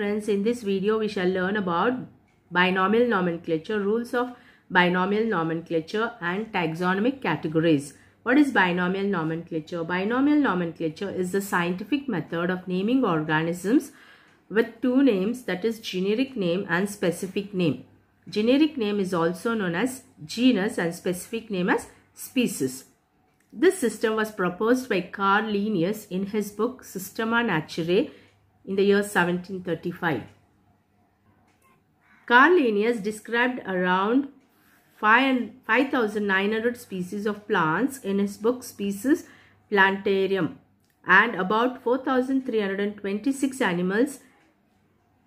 Friends, in this video we shall learn about binomial nomenclature, rules of binomial nomenclature and taxonomic categories. What is binomial nomenclature? Binomial nomenclature is the scientific method of naming organisms with two names that is generic name and specific name. Generic name is also known as genus and specific name as species. This system was proposed by Carl Linnaeus in his book Systema Naturae in the year 1735. Carl Linnaeus described around 5,900 species of plants in his book Species Plantarium and about 4,326 animals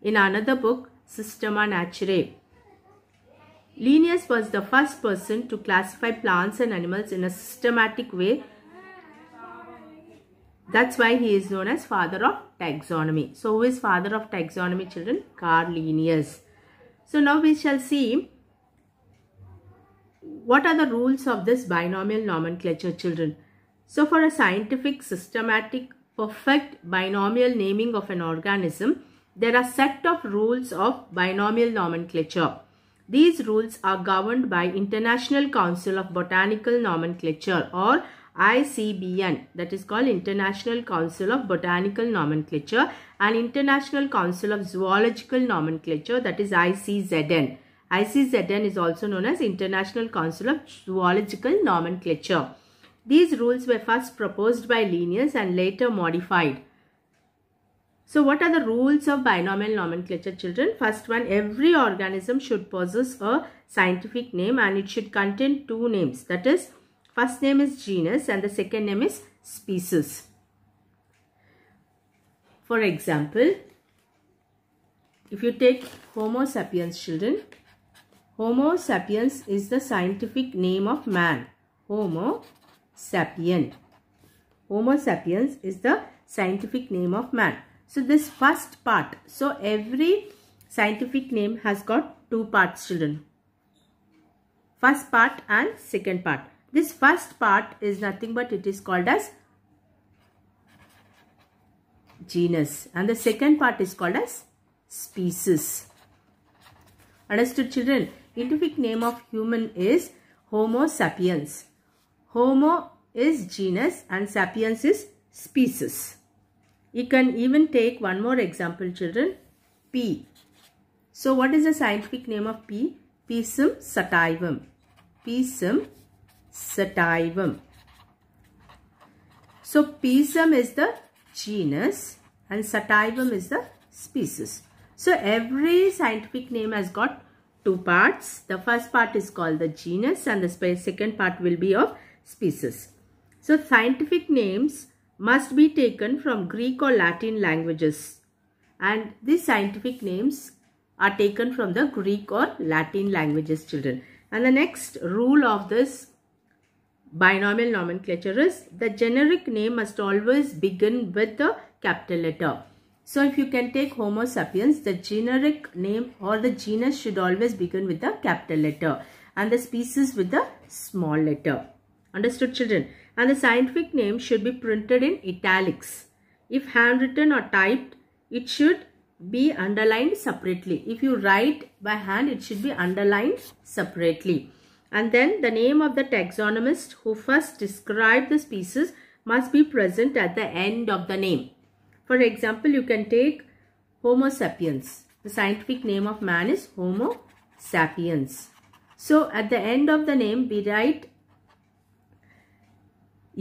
in another book Systema Naturae. Linnaeus was the first person to classify plants and animals in a systematic way that's why he is known as father of taxonomy. So who is father of taxonomy children? Carl Linnaeus. So now we shall see what are the rules of this binomial nomenclature children. So for a scientific, systematic, perfect binomial naming of an organism, there are set of rules of binomial nomenclature. These rules are governed by International Council of Botanical Nomenclature or ICBN that is called International Council of Botanical Nomenclature and International Council of Zoological Nomenclature that is ICZN. ICZN is also known as International Council of Zoological Nomenclature. These rules were first proposed by Linnaeus and later modified. So what are the rules of binomial nomenclature children? First one, every organism should possess a scientific name and it should contain two names that is First name is genus and the second name is species. For example, if you take Homo sapiens children, Homo sapiens is the scientific name of man. Homo sapien. Homo sapiens is the scientific name of man. So this first part. So every scientific name has got two parts children. First part and second part. This first part is nothing but it is called as genus and the second part is called as species. Understood children? Scientific name of human is Homo sapiens. Homo is genus and sapiens is species. You can even take one more example children. P. So what is the scientific name of P? Pisum sativum. Pisum sativum. So pisum is the genus and sativum is the species. So every scientific name has got two parts. The first part is called the genus and the second part will be of species. So scientific names must be taken from Greek or Latin languages and these scientific names are taken from the Greek or Latin languages children. And the next rule of this binomial nomenclature is the generic name must always begin with the capital letter. So if you can take Homo sapiens, the generic name or the genus should always begin with the capital letter and the species with the small letter. Understood children? And the scientific name should be printed in italics. If handwritten or typed, it should be underlined separately. If you write by hand, it should be underlined separately and then the name of the taxonomist who first described the species must be present at the end of the name. For example, you can take Homo sapiens. The scientific name of man is Homo sapiens. So, at the end of the name, we write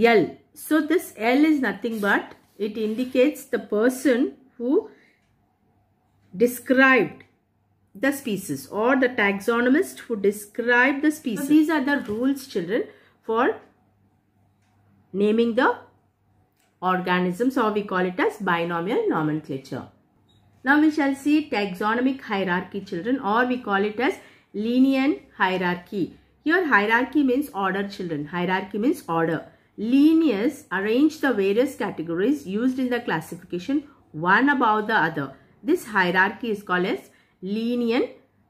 L. So, this L is nothing but it indicates the person who described the species or the taxonomist who describe the species. So these are the rules children for naming the organisms or we call it as binomial nomenclature. Now we shall see taxonomic hierarchy children or we call it as linear hierarchy. Here hierarchy means order children. Hierarchy means order. Linears arrange the various categories used in the classification one above the other. This hierarchy is called as linear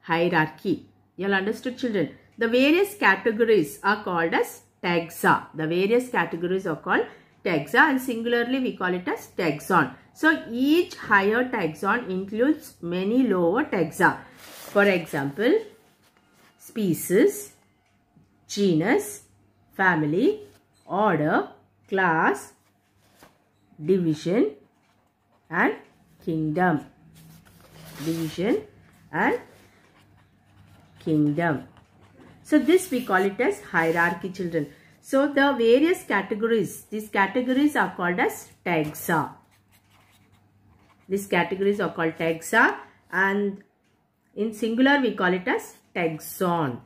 hierarchy. You all understood children. The various categories are called as taxa. The various categories are called taxa and singularly we call it as taxon. So each higher taxon includes many lower taxa. For example, species, genus, family, order, class, division and kingdom. Division, and kingdom. So this we call it as hierarchy children. So the various categories, these categories are called as taxa. These categories are called taxa and in singular we call it as taxon.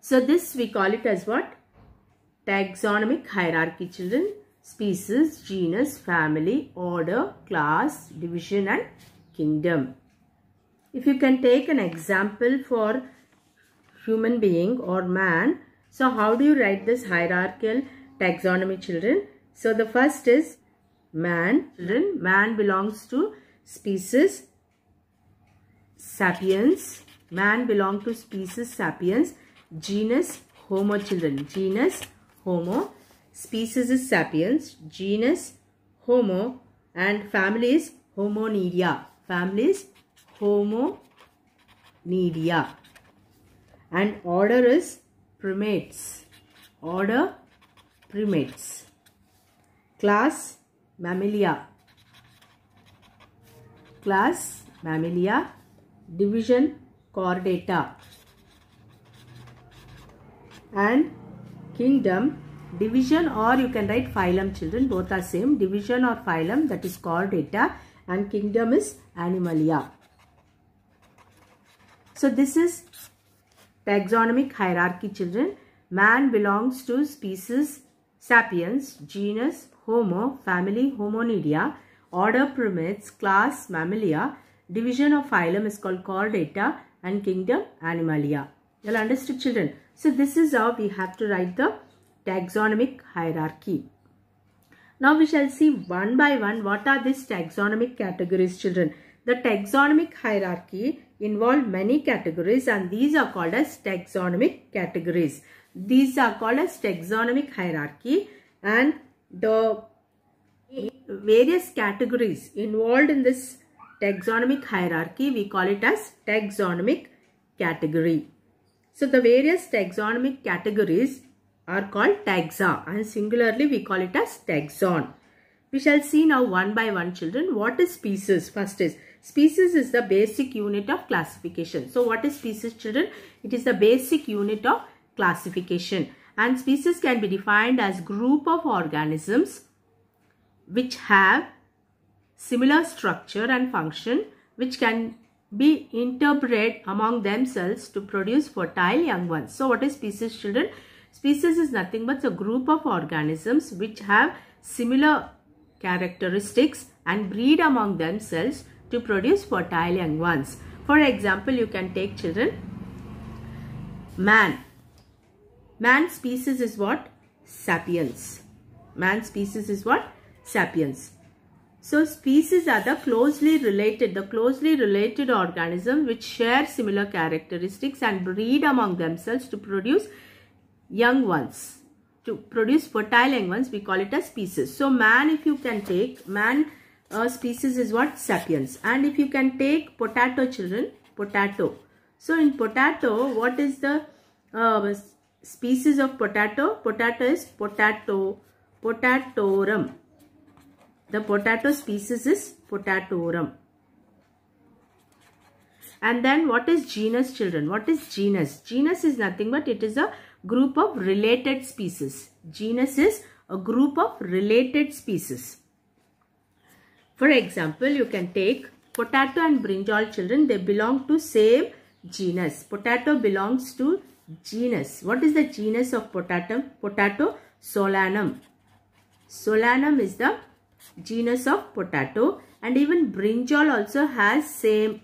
So this we call it as what? Taxonomic hierarchy children species, genus, family, order, class, division and kingdom. If you can take an example for human being or man, so how do you write this hierarchical taxonomy children? So the first is man. Children, man belongs to species sapiens. Man belongs to species sapiens. Genus Homo children. Genus Homo Species is sapiens, genus Homo and family is Homonidia. Family is Homonidia. And order is primates. Order primates. Class Mammalia. Class Mammalia. Division Chordata. And kingdom division or you can write phylum children both are same division or phylum that is called data and kingdom is animalia so this is taxonomic hierarchy children man belongs to species sapiens genus homo family hominidea order primates class mammalia division of phylum is called chordata and kingdom animalia you'll understood children so this is how we have to write the taxonomic hierarchy. Now we shall see one by one what are these taxonomic categories children. The taxonomic hierarchy involve many categories and these are called as taxonomic categories. These are called as taxonomic hierarchy and the various categories involved in this taxonomic hierarchy we call it as taxonomic category. So the various taxonomic categories are called taxa and singularly we call it as taxon. We shall see now one by one children. What is species? First is species is the basic unit of classification. So what is species children? It is the basic unit of classification and species can be defined as group of organisms which have similar structure and function which can be interbred among themselves to produce fertile young ones. So what is species children? Species is nothing but a group of organisms which have similar characteristics and breed among themselves to produce fertile young ones. For example, you can take children. Man. Man species is what? Sapiens. Man species is what? Sapiens. So species are the closely related, the closely related organism which share similar characteristics and breed among themselves to produce young ones. To produce fertile young ones, we call it as species. So, man, if you can take, man uh, species is what? Sapiens. And if you can take potato children, potato. So, in potato, what is the uh, species of potato? Potato is potato, potatorum. The potato species is potatorum. And then what is genus children? What is genus? Genus is nothing but it is a group of related species. Genus is a group of related species. For example, you can take potato and brinjal children. They belong to same genus. Potato belongs to genus. What is the genus of potato? Potato solanum. Solanum is the genus of potato and even brinjal also has same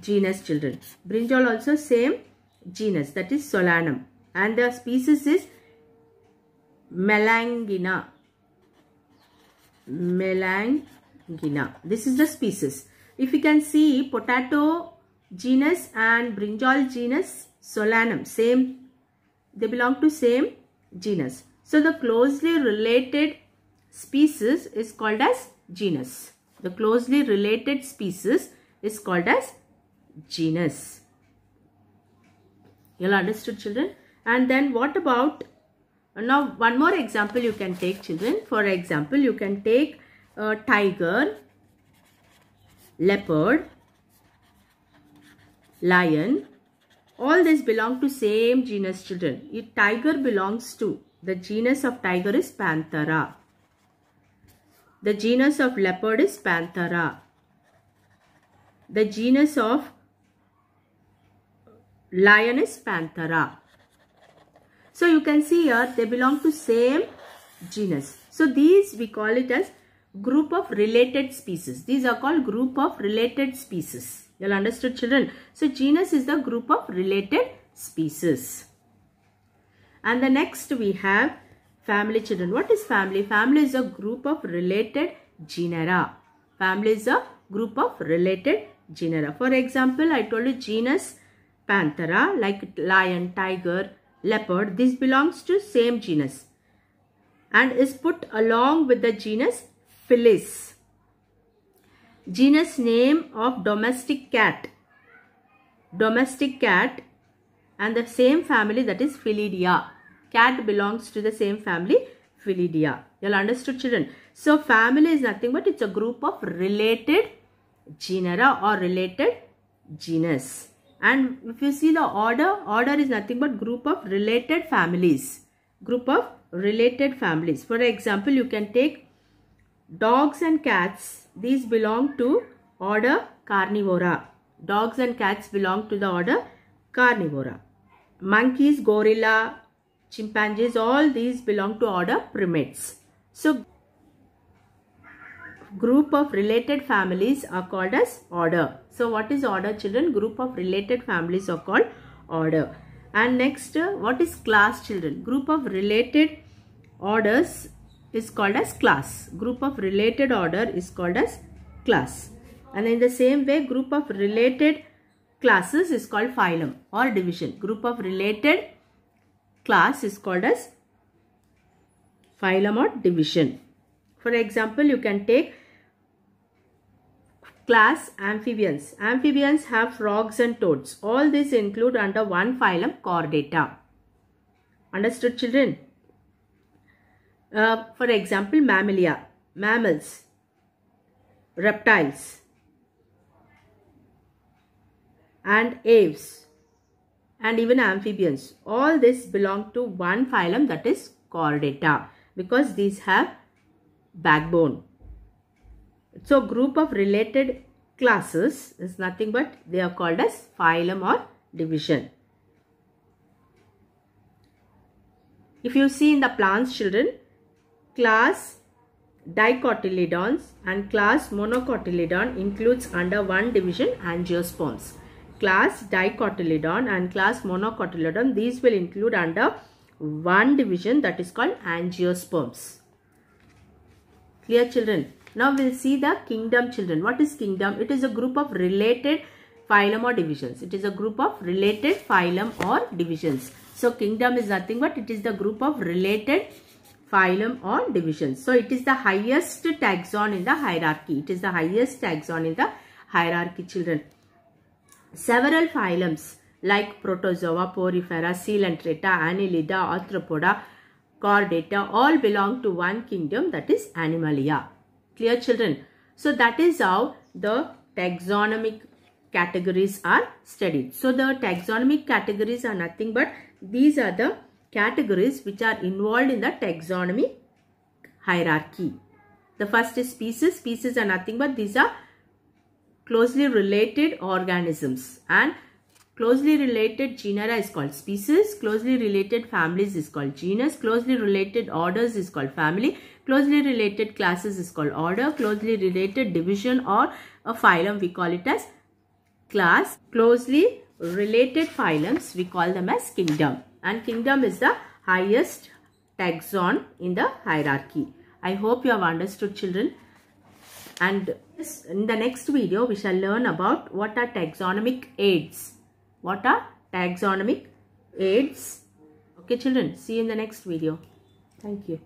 genus children. Brinjal also same genus that is Solanum and the species is Melangina. Melangina. This is the species. If you can see potato genus and brinjal genus Solanum same they belong to same genus. So the closely related species is called as genus. The closely related species is called as genus you understood children and then what about now one more example you can take children for example you can take tiger leopard lion all these belong to same genus children it, tiger belongs to the genus of tiger is panthera the genus of leopard is panthera the genus of Lioness Panthera. So you can see here they belong to same genus. So these we call it as group of related species. These are called group of related species. You will understood children? So genus is the group of related species. And the next we have family children. What is family? Family is a group of related genera. Family is a group of related genera. For example, I told you genus panthera like lion, tiger, leopard. This belongs to same genus and is put along with the genus Felis. Genus name of domestic cat. Domestic cat and the same family that is Philidia. Cat belongs to the same family Philidia. You'll understood children. So family is nothing but it's a group of related genera or related genus and if you see the order order is nothing but group of related families group of related families for example you can take dogs and cats these belong to order carnivora dogs and cats belong to the order carnivora monkeys gorilla chimpanzees all these belong to order primates so group of related families are called as order. So what is order children? Group of related families are called order. And next uh, what is class children? Group of related orders is called as class. Group of related order is called as class. And in the same way group of related classes is called phylum or division. Group of related class is called as phylum or division. For example, you can take class amphibians. Amphibians have frogs and toads. All these include under one phylum Chordata. Understood children? Uh, for example, mammalia, mammals, reptiles and aves and even amphibians. All this belong to one phylum that is Chordata because these have backbone. So group of related classes is nothing but they are called as phylum or division. If you see in the plants children, class dicotyledons and class monocotyledon includes under one division angiosperms. Class dicotyledon and class monocotyledon these will include under one division that is called angiosperms. Clear children? Now we'll see the kingdom children. What is kingdom? It is a group of related phylum or divisions. It is a group of related phylum or divisions. So kingdom is nothing but it is the group of related phylum or divisions. So it is the highest taxon in the hierarchy. It is the highest taxon in the hierarchy children. Several phylums like protozoa, porifera, coelenterata, annelida, arthropoda, chordata all belong to one kingdom that is animalia. Clear children? So that is how the taxonomic categories are studied. So the taxonomic categories are nothing but these are the categories which are involved in the taxonomy hierarchy. The first is species. Species are nothing but these are closely related organisms and closely related genera is called species. Closely related families is called genus. Closely related orders is called family. Closely related classes is called order. Closely related division or a phylum we call it as class. Closely related phylums we call them as kingdom. And kingdom is the highest taxon in the hierarchy. I hope you have understood children. And in the next video we shall learn about what are taxonomic aids. What are taxonomic aids? Okay children, see you in the next video. Thank you.